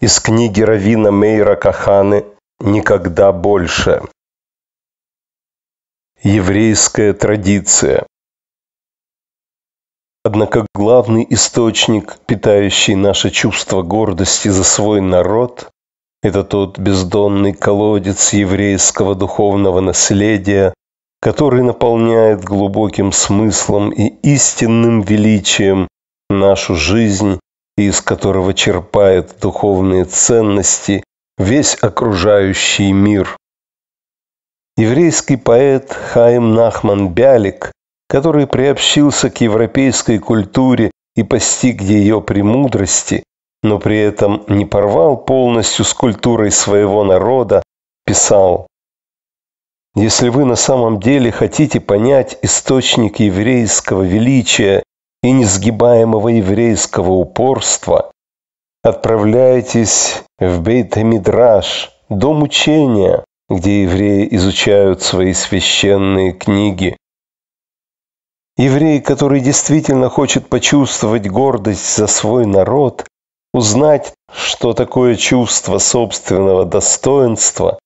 из книги Равина Мейра Каханы «Никогда больше». Еврейская традиция. Однако главный источник, питающий наше чувство гордости за свой народ, это тот бездонный колодец еврейского духовного наследия, который наполняет глубоким смыслом и истинным величием нашу жизнь из которого черпает духовные ценности весь окружающий мир. Еврейский поэт Хайм Нахман Бялик, который приобщился к европейской культуре и постиг ее премудрости, но при этом не порвал полностью с культурой своего народа, писал «Если вы на самом деле хотите понять источник еврейского величия и несгибаемого еврейского упорства отправляетесь в Бейт-Мидраш, дом учения, где евреи изучают свои священные книги. Еврей, который действительно хочет почувствовать гордость за свой народ, узнать, что такое чувство собственного достоинства,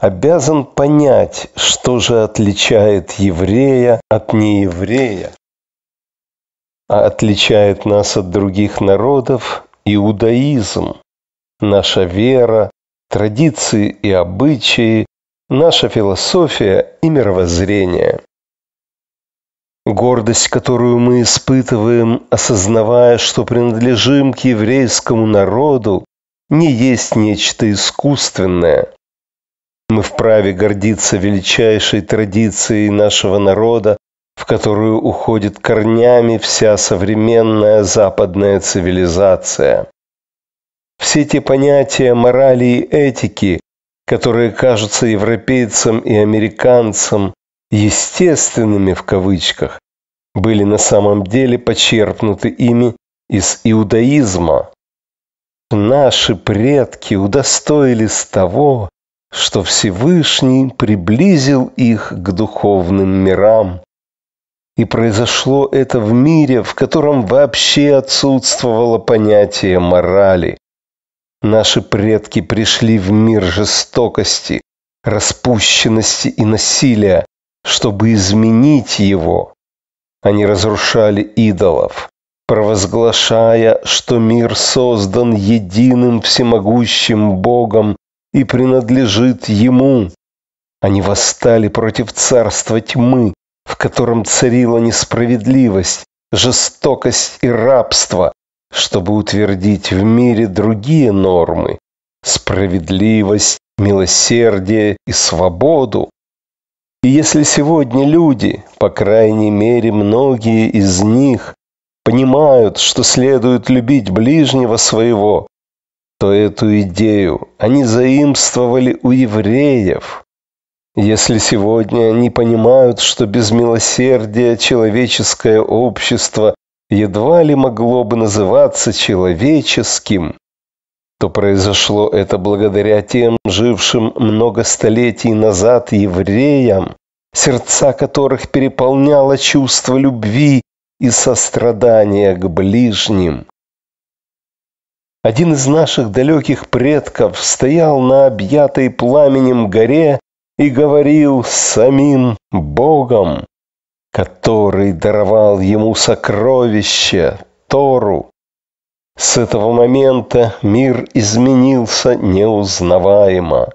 обязан понять, что же отличает еврея от нееврея отличает нас от других народов иудаизм, наша вера, традиции и обычаи, наша философия и мировоззрение. Гордость, которую мы испытываем, осознавая, что принадлежим к еврейскому народу, не есть нечто искусственное. Мы вправе гордиться величайшей традицией нашего народа в которую уходит корнями вся современная западная цивилизация. Все те понятия морали и этики, которые кажутся европейцам и американцам «естественными» в кавычках, были на самом деле почерпнуты ими из иудаизма. Наши предки удостоились того, что Всевышний приблизил их к духовным мирам, и произошло это в мире, в котором вообще отсутствовало понятие морали. Наши предки пришли в мир жестокости, распущенности и насилия, чтобы изменить его. Они разрушали идолов, провозглашая, что мир создан единым всемогущим Богом и принадлежит Ему. Они восстали против царства тьмы, в котором царила несправедливость, жестокость и рабство, чтобы утвердить в мире другие нормы – справедливость, милосердие и свободу. И если сегодня люди, по крайней мере многие из них, понимают, что следует любить ближнего своего, то эту идею они заимствовали у евреев – если сегодня они понимают, что без милосердия человеческое общество едва ли могло бы называться человеческим, то произошло это благодаря тем жившим много столетий назад евреям, сердца которых переполняло чувство любви и сострадания к ближним. Один из наших далеких предков стоял на объятой пламенем горе и говорил с самим Богом, который даровал ему сокровище, Тору. С этого момента мир изменился неузнаваемо.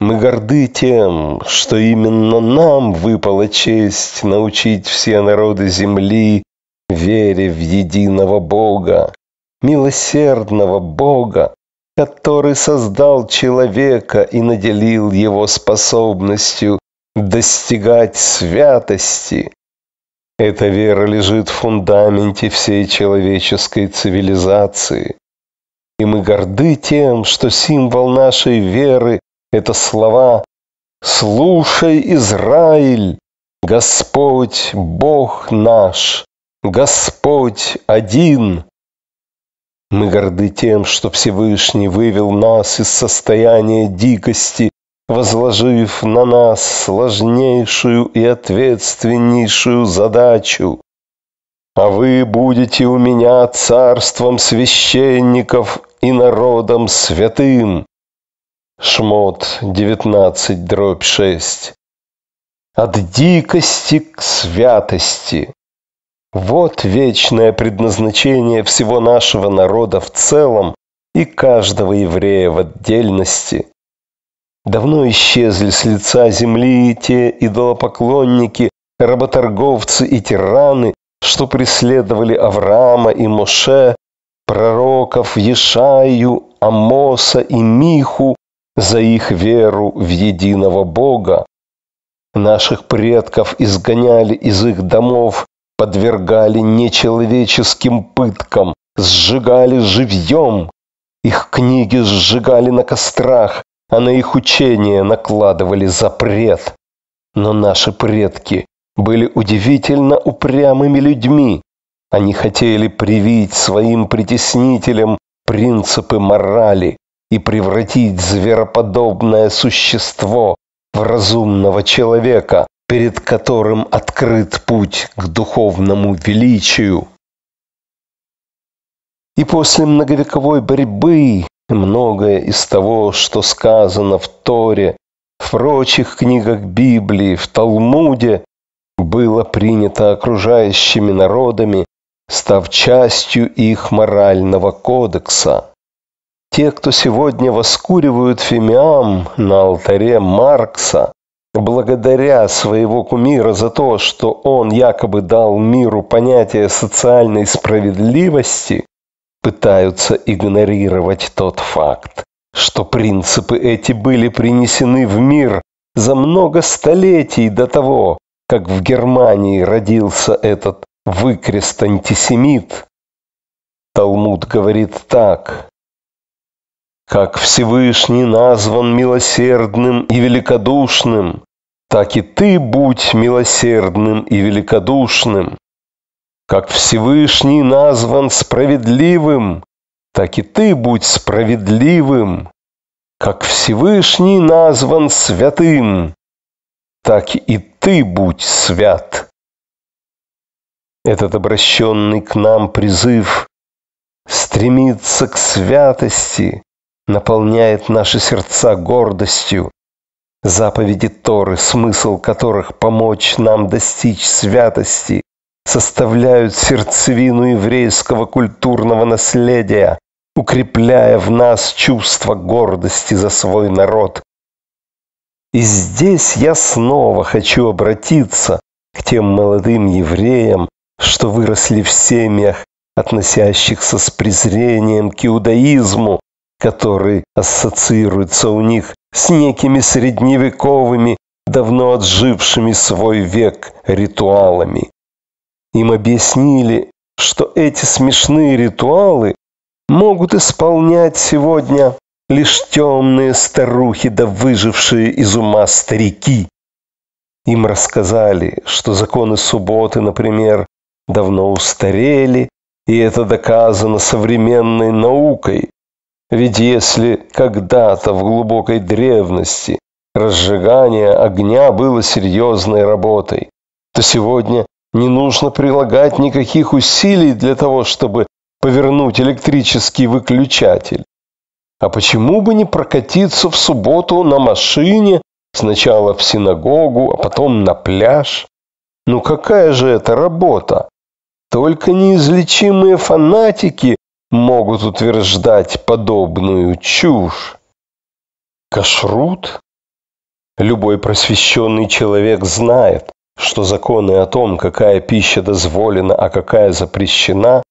Мы горды тем, что именно нам выпала честь научить все народы земли вере в единого Бога, милосердного Бога, который создал человека и наделил его способностью достигать святости. Эта вера лежит в фундаменте всей человеческой цивилизации. И мы горды тем, что символ нашей веры – это слова «Слушай, Израиль, Господь Бог наш, Господь один». Мы горды тем, что Всевышний вывел нас из состояния дикости, возложив на нас сложнейшую и ответственнейшую задачу. А вы будете у меня царством священников и народом святым. Шмот 19 дробь 6. От дикости к святости. Вот вечное предназначение всего нашего народа в целом и каждого еврея в отдельности. Давно исчезли с лица земли те идолопоклонники, работорговцы и тираны, что преследовали Авраама и Моше, пророков Ешаю, Амоса и Миху за их веру в единого Бога. Наших предков изгоняли из их домов подвергали нечеловеческим пыткам, сжигали живьем. Их книги сжигали на кострах, а на их учение накладывали запрет. Но наши предки были удивительно упрямыми людьми. Они хотели привить своим притеснителям принципы морали и превратить звероподобное существо в разумного человека, перед которым открыт путь к духовному величию. И после многовековой борьбы многое из того, что сказано в Торе, в прочих книгах Библии, в Талмуде, было принято окружающими народами, став частью их морального кодекса. Те, кто сегодня воскуривают фимиам на алтаре Маркса, благодаря своего кумира за то, что он якобы дал миру понятие социальной справедливости, пытаются игнорировать тот факт, что принципы эти были принесены в мир за много столетий до того, как в Германии родился этот выкрест антисемит. Талмуд говорит так. Как Всевышний назван милосердным и великодушным, так и ты будь милосердным и великодушным. Как Всевышний назван справедливым, так и ты будь справедливым. Как Всевышний назван святым, так и ты будь свят. Этот обращенный к нам призыв стремится к святости, наполняет наши сердца гордостью. Заповеди Торы, смысл которых помочь нам достичь святости, составляют сердцевину еврейского культурного наследия, укрепляя в нас чувство гордости за свой народ. И здесь я снова хочу обратиться к тем молодым евреям, что выросли в семьях, относящихся с презрением к иудаизму, который ассоциируется у них с некими средневековыми, давно отжившими свой век ритуалами. Им объяснили, что эти смешные ритуалы могут исполнять сегодня лишь темные старухи да выжившие из ума старики. Им рассказали, что законы субботы, например, давно устарели, и это доказано современной наукой, ведь если когда-то в глубокой древности разжигание огня было серьезной работой, то сегодня не нужно прилагать никаких усилий для того, чтобы повернуть электрический выключатель. А почему бы не прокатиться в субботу на машине, сначала в синагогу, а потом на пляж? Ну какая же это работа? Только неизлечимые фанатики могут утверждать подобную чушь? Кашрут? Любой просвещенный человек знает, что законы о том, какая пища дозволена, а какая запрещена,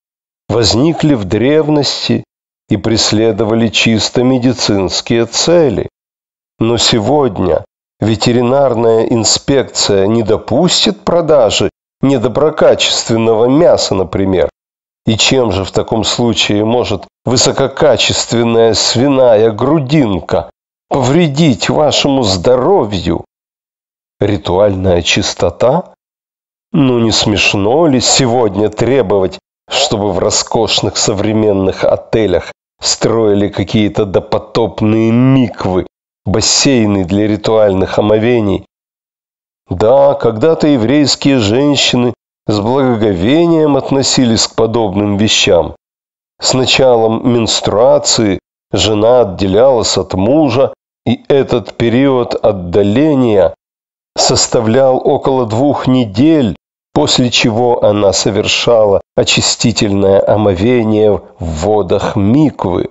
возникли в древности и преследовали чисто медицинские цели. Но сегодня ветеринарная инспекция не допустит продажи недоброкачественного мяса, например, и чем же в таком случае может высококачественная свиная грудинка повредить вашему здоровью? Ритуальная чистота? Ну не смешно ли сегодня требовать, чтобы в роскошных современных отелях строили какие-то допотопные миквы, бассейны для ритуальных омовений? Да, когда-то еврейские женщины с благоговением относились к подобным вещам. С началом менструации жена отделялась от мужа, и этот период отдаления составлял около двух недель, после чего она совершала очистительное омовение в водах Миквы.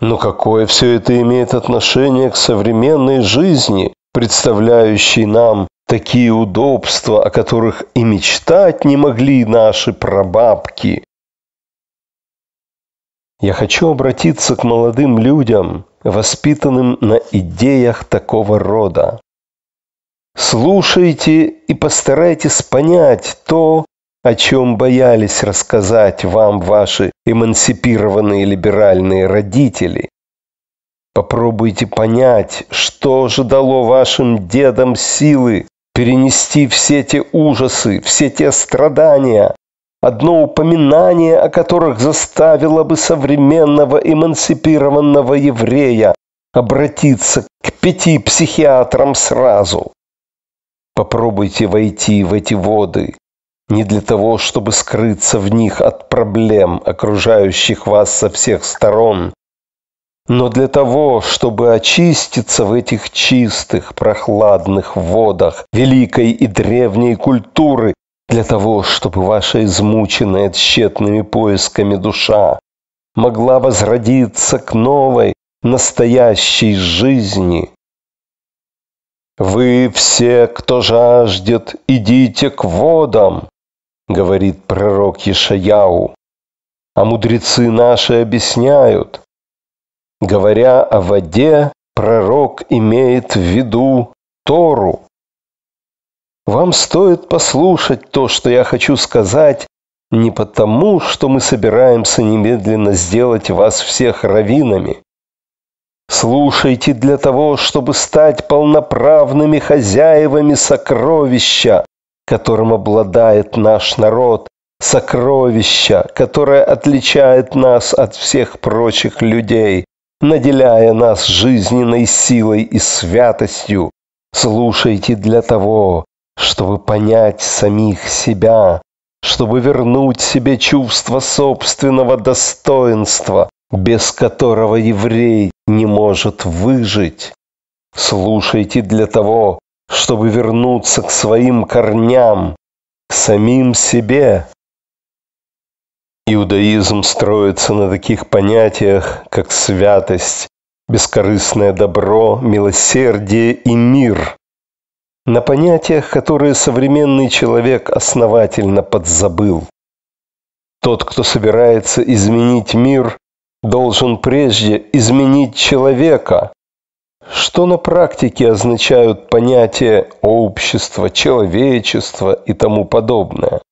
Но какое все это имеет отношение к современной жизни, представляющей нам такие удобства, о которых и мечтать не могли наши прабабки. Я хочу обратиться к молодым людям, воспитанным на идеях такого рода. Слушайте и постарайтесь понять то, о чем боялись рассказать вам ваши эмансипированные либеральные родители. Попробуйте понять, что же дало вашим дедам силы перенести все те ужасы, все те страдания, одно упоминание о которых заставило бы современного эмансипированного еврея обратиться к пяти психиатрам сразу. Попробуйте войти в эти воды не для того, чтобы скрыться в них от проблем, окружающих вас со всех сторон, но для того, чтобы очиститься в этих чистых, прохладных водах великой и древней культуры, для того, чтобы ваша измученная тщетными поисками душа могла возродиться к новой, настоящей жизни. «Вы все, кто жаждет, идите к водам», — говорит пророк Ишаяу. А мудрецы наши объясняют, Говоря о воде, пророк имеет в виду Тору. Вам стоит послушать то, что я хочу сказать, не потому, что мы собираемся немедленно сделать вас всех раввинами. Слушайте для того, чтобы стать полноправными хозяевами сокровища, которым обладает наш народ, сокровища, которое отличает нас от всех прочих людей наделяя нас жизненной силой и святостью. Слушайте для того, чтобы понять самих себя, чтобы вернуть себе чувство собственного достоинства, без которого еврей не может выжить. Слушайте для того, чтобы вернуться к своим корням, к самим себе. Иудаизм строится на таких понятиях, как святость, бескорыстное добро, милосердие и мир. На понятиях, которые современный человек основательно подзабыл. Тот, кто собирается изменить мир, должен прежде изменить человека. Что на практике означают понятия общества, человечества и тому подобное?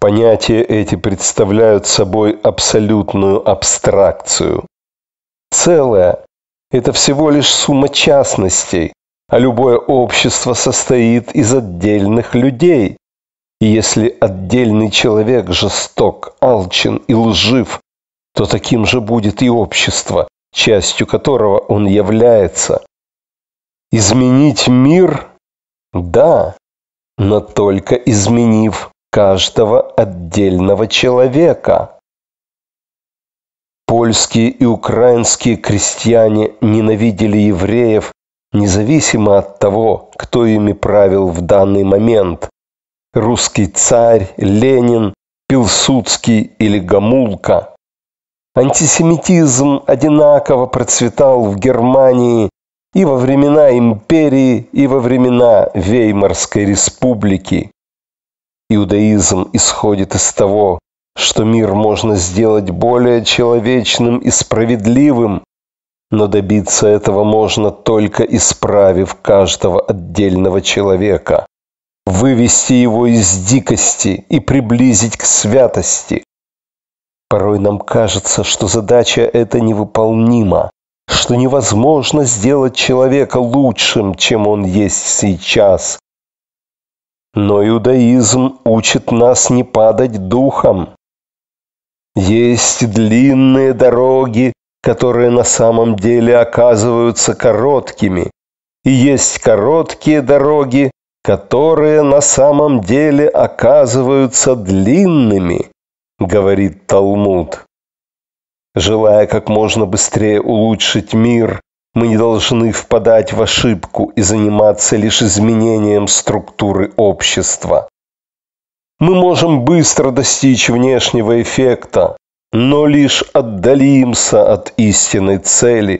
Понятия эти представляют собой абсолютную абстракцию. Целое – это всего лишь сумма частностей, а любое общество состоит из отдельных людей. И если отдельный человек жесток, алчен и лжив, то таким же будет и общество, частью которого он является. Изменить мир – да, но только изменив каждого отдельного человека. Польские и украинские крестьяне ненавидели евреев независимо от того, кто ими правил в данный момент. Русский царь, Ленин, Пилсудский или Гамулка. Антисемитизм одинаково процветал в Германии и во времена империи, и во времена Веймарской республики. Иудаизм исходит из того, что мир можно сделать более человечным и справедливым, но добиться этого можно только исправив каждого отдельного человека, вывести его из дикости и приблизить к святости. Порой нам кажется, что задача эта невыполнима, что невозможно сделать человека лучшим, чем он есть сейчас, но иудаизм учит нас не падать духом. Есть длинные дороги, которые на самом деле оказываются короткими, и есть короткие дороги, которые на самом деле оказываются длинными, говорит Талмуд. Желая как можно быстрее улучшить мир мы не должны впадать в ошибку и заниматься лишь изменением структуры общества. Мы можем быстро достичь внешнего эффекта, но лишь отдалимся от истинной цели.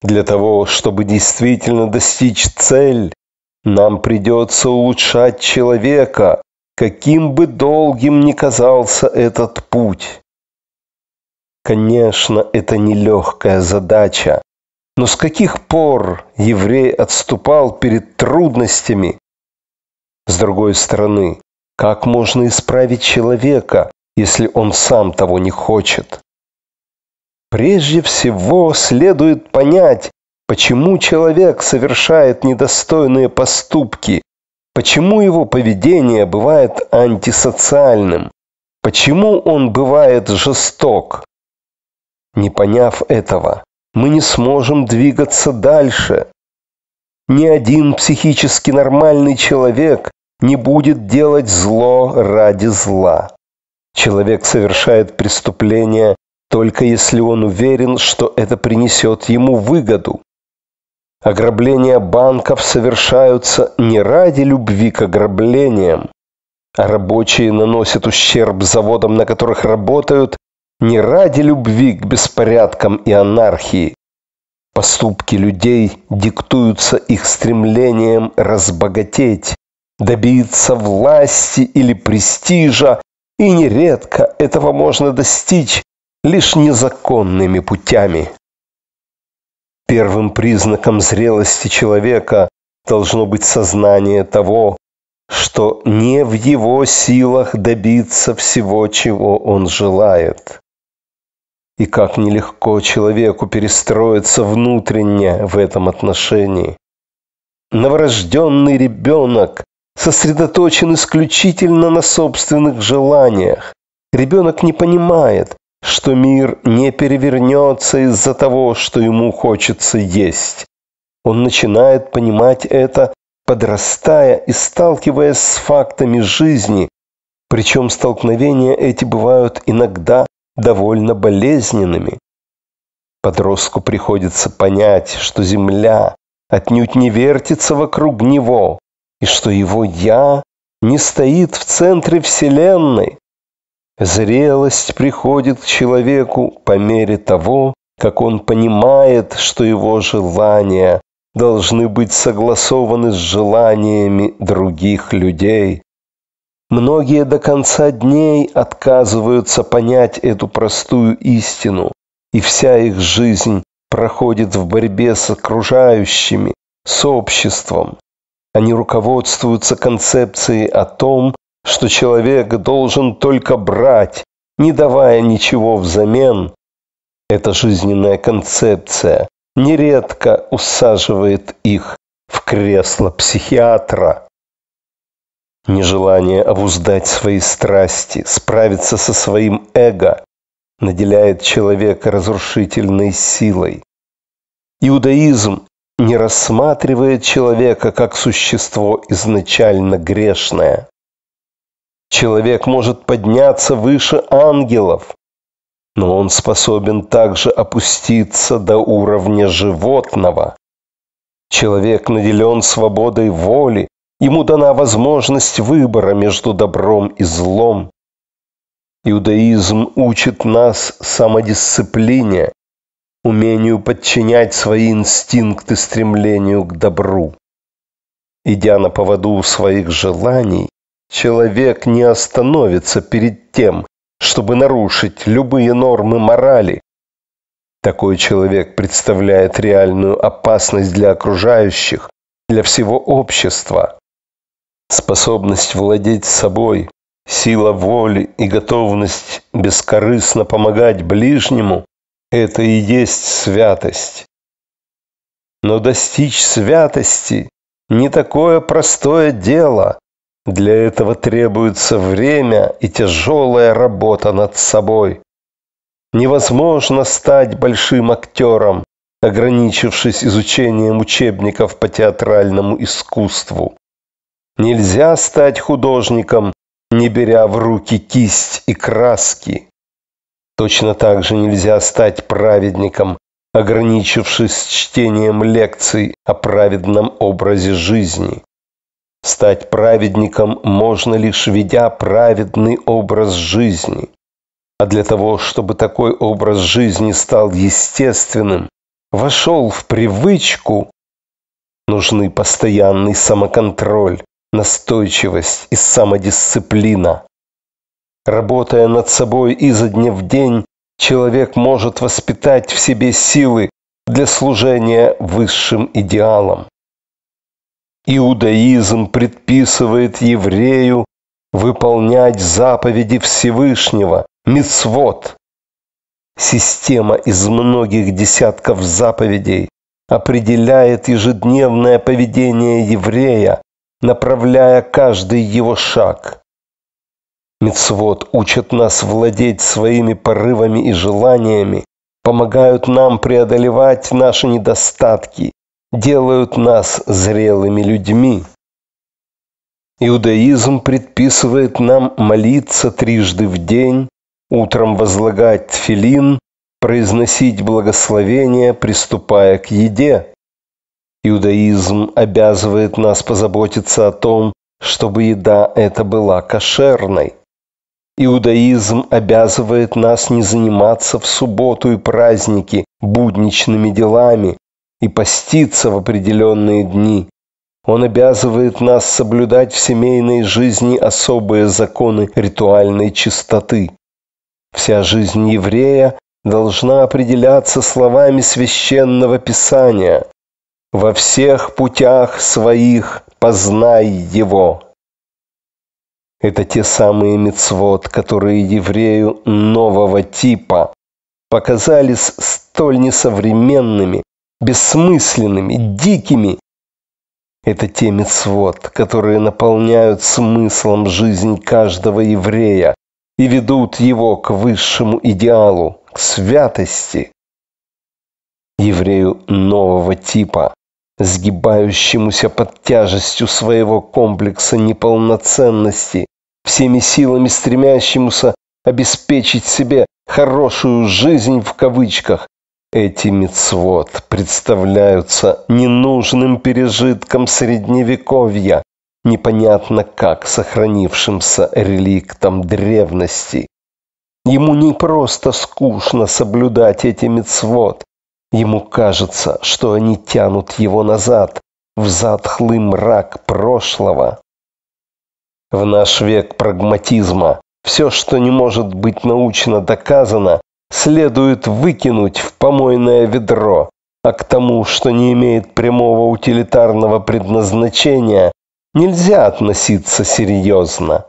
Для того, чтобы действительно достичь цель, нам придется улучшать человека, каким бы долгим ни казался этот путь. Конечно, это нелегкая задача, но с каких пор еврей отступал перед трудностями? С другой стороны, как можно исправить человека, если он сам того не хочет? Прежде всего следует понять, почему человек совершает недостойные поступки, почему его поведение бывает антисоциальным, почему он бывает жесток. Не поняв этого, мы не сможем двигаться дальше. Ни один психически нормальный человек не будет делать зло ради зла. Человек совершает преступление только если он уверен, что это принесет ему выгоду. Ограбления банков совершаются не ради любви к ограблениям, а рабочие наносят ущерб заводам, на которых работают, не ради любви к беспорядкам и анархии. Поступки людей диктуются их стремлением разбогатеть, добиться власти или престижа, и нередко этого можно достичь лишь незаконными путями. Первым признаком зрелости человека должно быть сознание того, что не в его силах добиться всего, чего он желает. И как нелегко человеку перестроиться внутренне в этом отношении. Новорожденный ребенок сосредоточен исключительно на собственных желаниях. Ребенок не понимает, что мир не перевернется из-за того, что ему хочется есть. Он начинает понимать это, подрастая и сталкиваясь с фактами жизни, причем столкновения эти бывают иногда довольно болезненными. Подростку приходится понять, что Земля отнюдь не вертится вокруг него, и что его «я» не стоит в центре Вселенной. Зрелость приходит к человеку по мере того, как он понимает, что его желания должны быть согласованы с желаниями других людей. Многие до конца дней отказываются понять эту простую истину, и вся их жизнь проходит в борьбе с окружающими, с обществом. Они руководствуются концепцией о том, что человек должен только брать, не давая ничего взамен. Эта жизненная концепция нередко усаживает их в кресло психиатра. Нежелание обуздать свои страсти, справиться со своим эго, наделяет человека разрушительной силой. Иудаизм не рассматривает человека как существо изначально грешное. Человек может подняться выше ангелов, но он способен также опуститься до уровня животного. Человек наделен свободой воли, Ему дана возможность выбора между добром и злом. Иудаизм учит нас самодисциплине, умению подчинять свои инстинкты стремлению к добру. Идя на поводу своих желаний, человек не остановится перед тем, чтобы нарушить любые нормы морали. Такой человек представляет реальную опасность для окружающих, для всего общества способность владеть собой, сила воли и готовность бескорыстно помогать ближнему – это и есть святость. Но достичь святости – не такое простое дело. Для этого требуется время и тяжелая работа над собой. Невозможно стать большим актером, ограничившись изучением учебников по театральному искусству. Нельзя стать художником, не беря в руки кисть и краски. Точно так же нельзя стать праведником, ограничившись чтением лекций о праведном образе жизни. Стать праведником можно лишь ведя праведный образ жизни. А для того, чтобы такой образ жизни стал естественным, вошел в привычку, нужны постоянный самоконтроль, настойчивость и самодисциплина. Работая над собой изо дня в день, человек может воспитать в себе силы для служения высшим идеалам. Иудаизм предписывает еврею выполнять заповеди Всевышнего, мицвод. Система из многих десятков заповедей определяет ежедневное поведение еврея, направляя каждый его шаг. Мецвод учат нас владеть своими порывами и желаниями, помогают нам преодолевать наши недостатки, делают нас зрелыми людьми. Иудаизм предписывает нам молиться трижды в день, утром возлагать филин, произносить благословение, приступая к еде. Иудаизм обязывает нас позаботиться о том, чтобы еда эта была кошерной. Иудаизм обязывает нас не заниматься в субботу и праздники будничными делами и поститься в определенные дни. Он обязывает нас соблюдать в семейной жизни особые законы ритуальной чистоты. Вся жизнь еврея должна определяться словами священного писания – во всех путях своих познай его. Это те самые мецвод, которые еврею нового типа показались столь несовременными, бессмысленными, дикими. Это те мецвод, которые наполняют смыслом жизнь каждого еврея и ведут его к высшему идеалу, к святости. Еврею нового типа сгибающемуся под тяжестью своего комплекса неполноценности, всеми силами стремящемуся обеспечить себе «хорошую жизнь» в кавычках, эти мицвод представляются ненужным пережитком средневековья, непонятно как сохранившимся реликтом древности. Ему не просто скучно соблюдать эти мицвод, Ему кажется, что они тянут его назад, в затхлый мрак прошлого. В наш век прагматизма все, что не может быть научно доказано, следует выкинуть в помойное ведро, а к тому, что не имеет прямого утилитарного предназначения, нельзя относиться серьезно.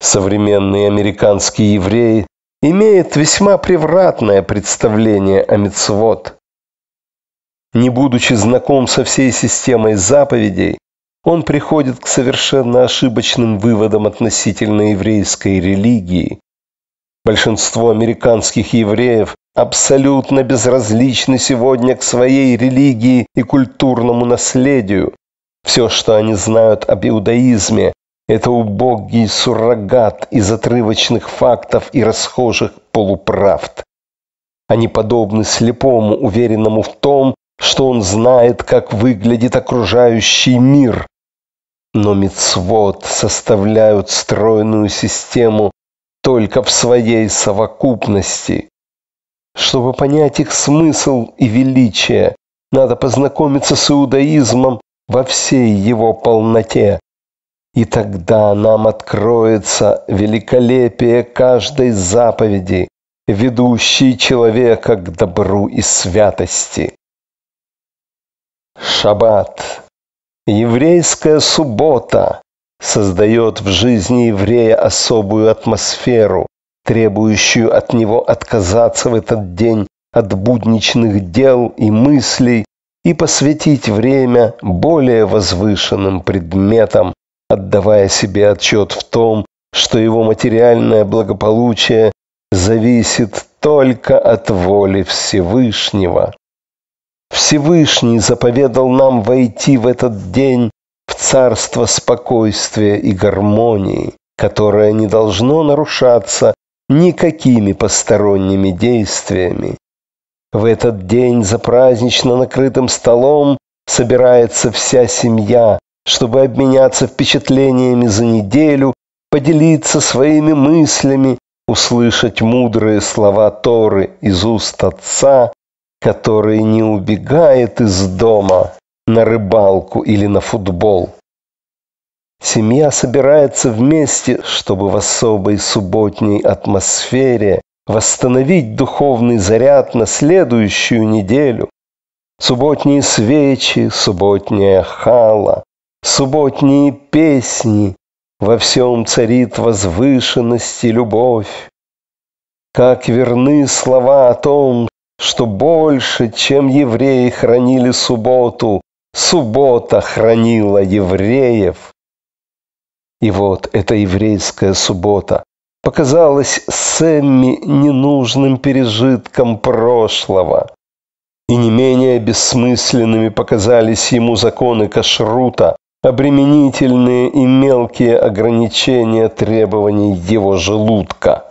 Современный американский еврей имеет весьма превратное представление о Мецвод. Не будучи знаком со всей системой заповедей, он приходит к совершенно ошибочным выводам относительно еврейской религии. Большинство американских евреев абсолютно безразличны сегодня к своей религии и культурному наследию. Все, что они знают об иудаизме, это убогий суррогат из отрывочных фактов и расхожих полуправд. Они подобны слепому, уверенному в том, что он знает, как выглядит окружающий мир. Но мецвод составляют стройную систему только в своей совокупности. Чтобы понять их смысл и величие, надо познакомиться с иудаизмом во всей его полноте. И тогда нам откроется великолепие каждой заповеди, ведущей человека к добру и святости. Шаббат. Еврейская суббота создает в жизни еврея особую атмосферу, требующую от него отказаться в этот день от будничных дел и мыслей и посвятить время более возвышенным предметам, отдавая себе отчет в том, что его материальное благополучие зависит только от воли Всевышнего. Всевышний заповедал нам войти в этот день в царство спокойствия и гармонии, которое не должно нарушаться никакими посторонними действиями. В этот день за празднично накрытым столом собирается вся семья, чтобы обменяться впечатлениями за неделю, поделиться своими мыслями, услышать мудрые слова Торы из уст отца, который не убегает из дома на рыбалку или на футбол. Семья собирается вместе, чтобы в особой субботней атмосфере восстановить духовный заряд на следующую неделю. Субботние свечи, субботняя хала, субботние песни, во всем царит возвышенность и любовь. Как верны слова о том, что больше, чем евреи хранили субботу, суббота хранила евреев. И вот эта еврейская суббота показалась Сэмми ненужным пережитком прошлого. И не менее бессмысленными показались ему законы кашрута, обременительные и мелкие ограничения требований его желудка.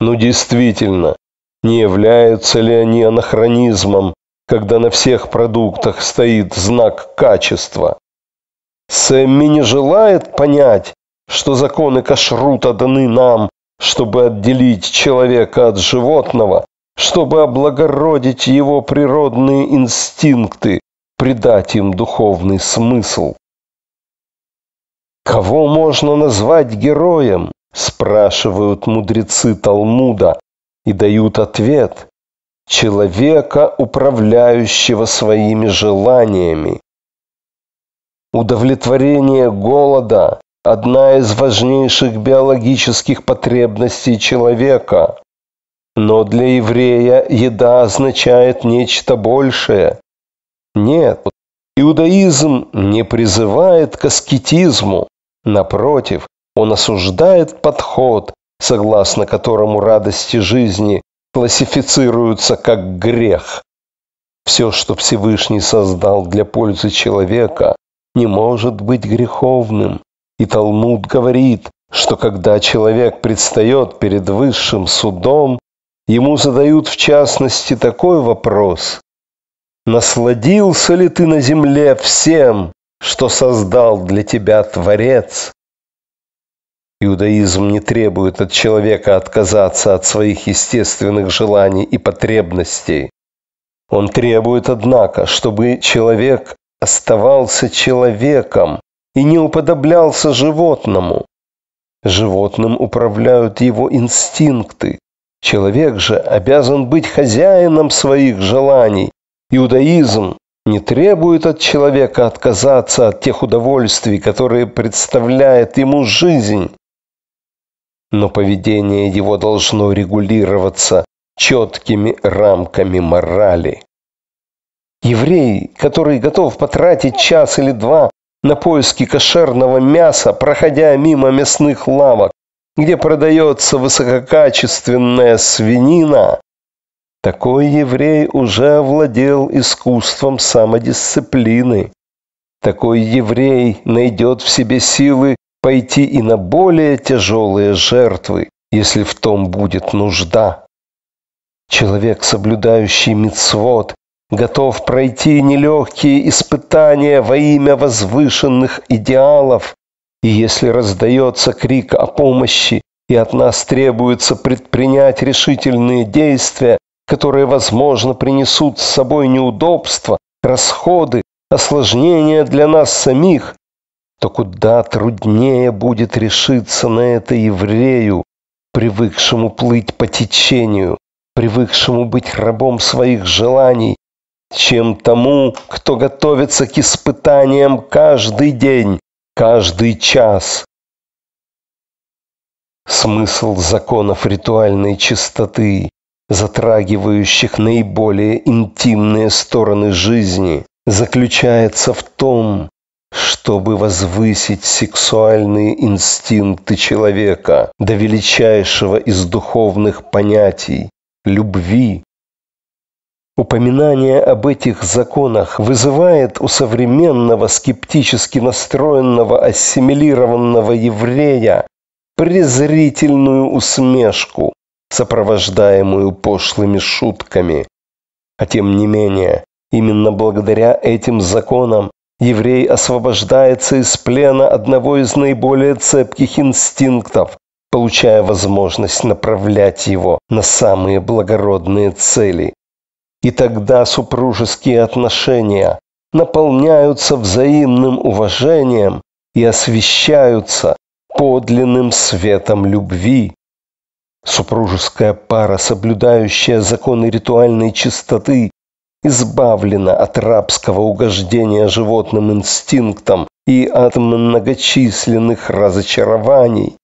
Но действительно, не являются ли они анахронизмом, когда на всех продуктах стоит знак качества? Сэмми не желает понять, что законы кашрута даны нам, чтобы отделить человека от животного, чтобы облагородить его природные инстинкты, придать им духовный смысл. Кого можно назвать героем? Спрашивают мудрецы Талмуда и дают ответ – человека, управляющего своими желаниями. Удовлетворение голода – одна из важнейших биологических потребностей человека. Но для еврея еда означает нечто большее. Нет, иудаизм не призывает к аскетизму. Напротив, он осуждает подход, согласно которому радости жизни классифицируются как грех. Все, что Всевышний создал для пользы человека, не может быть греховным. И Талмуд говорит, что когда человек предстает перед высшим судом, ему задают в частности такой вопрос. «Насладился ли ты на земле всем, что создал для тебя Творец. Иудаизм не требует от человека отказаться от своих естественных желаний и потребностей. Он требует, однако, чтобы человек оставался человеком и не уподоблялся животному. Животным управляют его инстинкты. Человек же обязан быть хозяином своих желаний. Иудаизм не требует от человека отказаться от тех удовольствий, которые представляет ему жизнь. Но поведение его должно регулироваться четкими рамками морали. Еврей, который готов потратить час или два на поиски кошерного мяса, проходя мимо мясных лавок, где продается высококачественная свинина, такой еврей уже овладел искусством самодисциплины. Такой еврей найдет в себе силы пойти и на более тяжелые жертвы, если в том будет нужда. Человек, соблюдающий мицвод, готов пройти нелегкие испытания во имя возвышенных идеалов, и если раздается крик о помощи, и от нас требуется предпринять решительные действия, которые, возможно, принесут с собой неудобства, расходы, осложнения для нас самих, то куда труднее будет решиться на это еврею, привыкшему плыть по течению, привыкшему быть рабом своих желаний, чем тому, кто готовится к испытаниям каждый день, каждый час. Смысл законов ритуальной чистоты затрагивающих наиболее интимные стороны жизни, заключается в том, чтобы возвысить сексуальные инстинкты человека до величайшего из духовных понятий – любви. Упоминание об этих законах вызывает у современного скептически настроенного ассимилированного еврея презрительную усмешку, сопровождаемую пошлыми шутками. А тем не менее, именно благодаря этим законам еврей освобождается из плена одного из наиболее цепких инстинктов, получая возможность направлять его на самые благородные цели. И тогда супружеские отношения наполняются взаимным уважением и освещаются подлинным светом любви, Супружеская пара, соблюдающая законы ритуальной чистоты, избавлена от рабского угождения животным инстинктам и от многочисленных разочарований.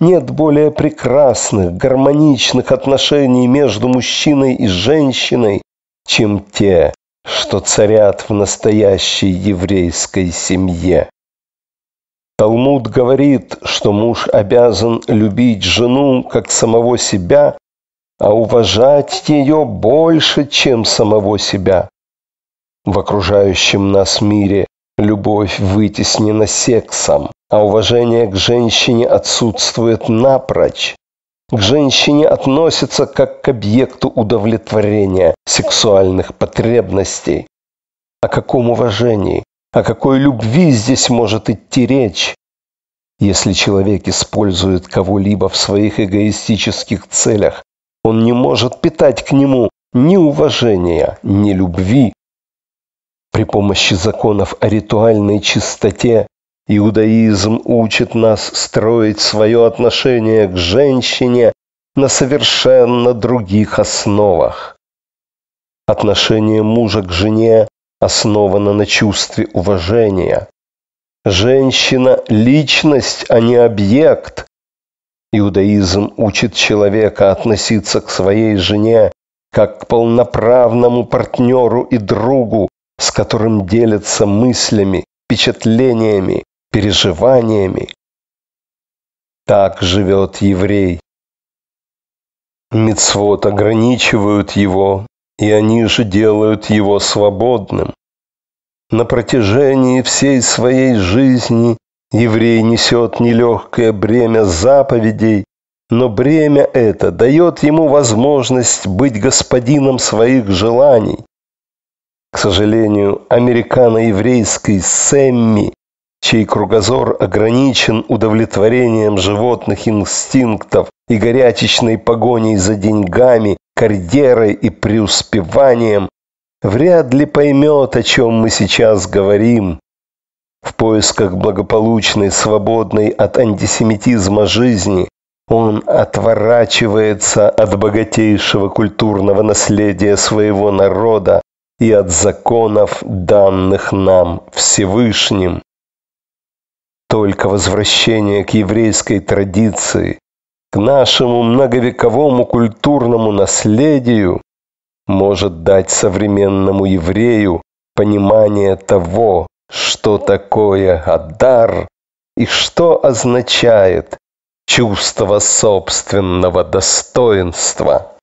Нет более прекрасных, гармоничных отношений между мужчиной и женщиной, чем те, что царят в настоящей еврейской семье. Талмуд говорит, что муж обязан любить жену как самого себя, а уважать ее больше, чем самого себя. В окружающем нас мире любовь вытеснена сексом, а уважение к женщине отсутствует напрочь. К женщине относятся как к объекту удовлетворения сексуальных потребностей. О каком уважении? О какой любви здесь может идти речь? Если человек использует кого-либо в своих эгоистических целях, он не может питать к нему ни уважения, ни любви. При помощи законов о ритуальной чистоте иудаизм учит нас строить свое отношение к женщине на совершенно других основах. Отношение мужа к жене основана на чувстве уважения. Женщина – личность, а не объект. Иудаизм учит человека относиться к своей жене как к полноправному партнеру и другу, с которым делятся мыслями, впечатлениями, переживаниями. Так живет еврей. Мецвод ограничивают его, и они же делают его свободным. На протяжении всей своей жизни еврей несет нелегкое бремя заповедей, но бремя это дает ему возможность быть господином своих желаний. К сожалению, американо-еврейский Сэмми, чей кругозор ограничен удовлетворением животных инстинктов и горячечной погоней за деньгами, карьерой и преуспеванием, вряд ли поймет, о чем мы сейчас говорим. В поисках благополучной, свободной от антисемитизма жизни он отворачивается от богатейшего культурного наследия своего народа и от законов, данных нам Всевышним. Только возвращение к еврейской традиции, к нашему многовековому культурному наследию, может дать современному еврею понимание того, что такое Адар и что означает чувство собственного достоинства.